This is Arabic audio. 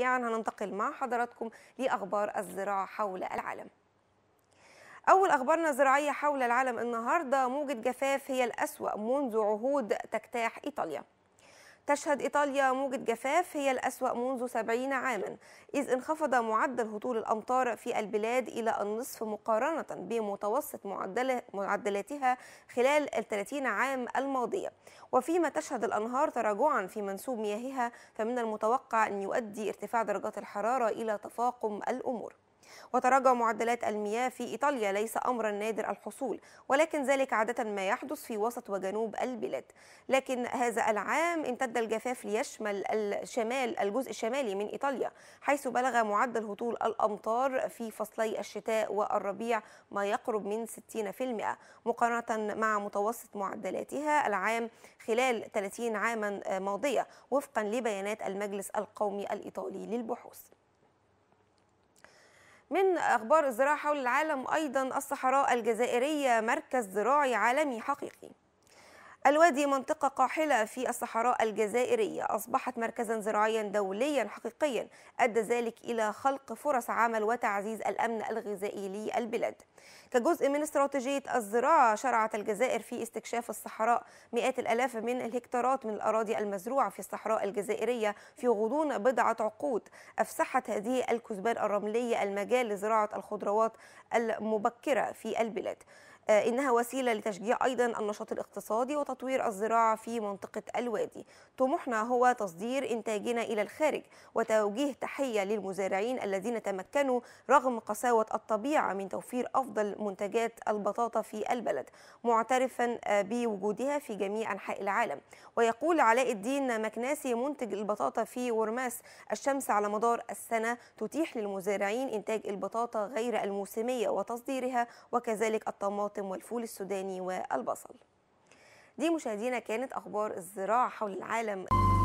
سريعا هننتقل مع حضراتكم لأخبار الزراعة حول العالم أول أخبارنا زراعية حول العالم النهاردة موجة جفاف هي الأسوأ منذ عهود تجتاح إيطاليا تشهد إيطاليا موجة جفاف هي الأسوأ منذ سبعين عاما إذ انخفض معدل هطول الأمطار في البلاد إلى النصف مقارنة بمتوسط معدلاتها خلال الثلاثين عام الماضية وفيما تشهد الأنهار تراجعا في منسوب مياهها فمن المتوقع أن يؤدي ارتفاع درجات الحرارة إلى تفاقم الأمور وتراجع معدلات المياه في إيطاليا ليس أمرا نادر الحصول ولكن ذلك عادة ما يحدث في وسط وجنوب البلاد لكن هذا العام امتد الجفاف ليشمل الشمال الجزء الشمالي من إيطاليا حيث بلغ معدل هطول الأمطار في فصلي الشتاء والربيع ما يقرب من 60% مقارنة مع متوسط معدلاتها العام خلال 30 عاما ماضية وفقا لبيانات المجلس القومي الإيطالي للبحوث من أخبار الزراعة حول العالم أيضا الصحراء الجزائرية مركز زراعي عالمي حقيقي الوادي منطقة قاحلة في الصحراء الجزائرية أصبحت مركزا زراعيا دوليا حقيقيا أدى ذلك إلى خلق فرص عمل وتعزيز الأمن الغذائي للبلاد كجزء من استراتيجية الزراعة شرعت الجزائر في استكشاف الصحراء مئات الألاف من الهكتارات من الأراضي المزروعة في الصحراء الجزائرية في غضون بضعة عقود أفسحت هذه الكثبان الرملية المجال لزراعة الخضروات المبكرة في البلاد آه، إنها وسيلة لتشجيع أيضا النشاط الاقتصادي وتطوير الزراعة في منطقة الوادي طموحنا هو تصدير إنتاجنا إلى الخارج وتوجيه تحية للمزارعين الذين تمكنوا رغم قساوة الطبيعة من توفير أفضل منتجات البطاطا في البلد معترفا آه، بوجودها في جميع أنحاء العالم ويقول علاء الدين مكناسي منتج البطاطا في ورماس الشمس على مدار السنة تتيح للمزارعين إنتاج البطاطا غير الموسمية وتصديرها وكذلك الطماطم الطماطم والفول السوداني والبصل دي مشاهدينا كانت أخبار الزراعة حول العالم